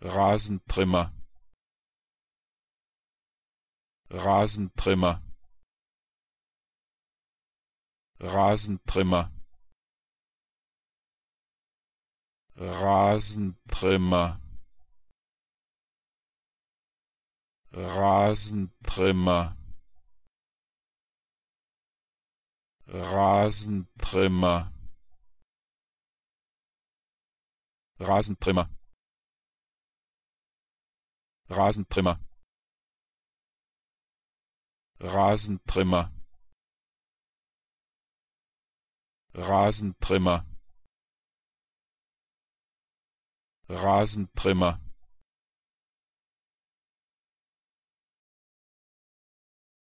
Rasenprimmer Rasenprimmer Rasenprimmer Rasenprimmer Rasenprimmer Rasenprimmer Rasenprimmer rasenprimmer rasenprimmer rasenprimmer rasenprimmer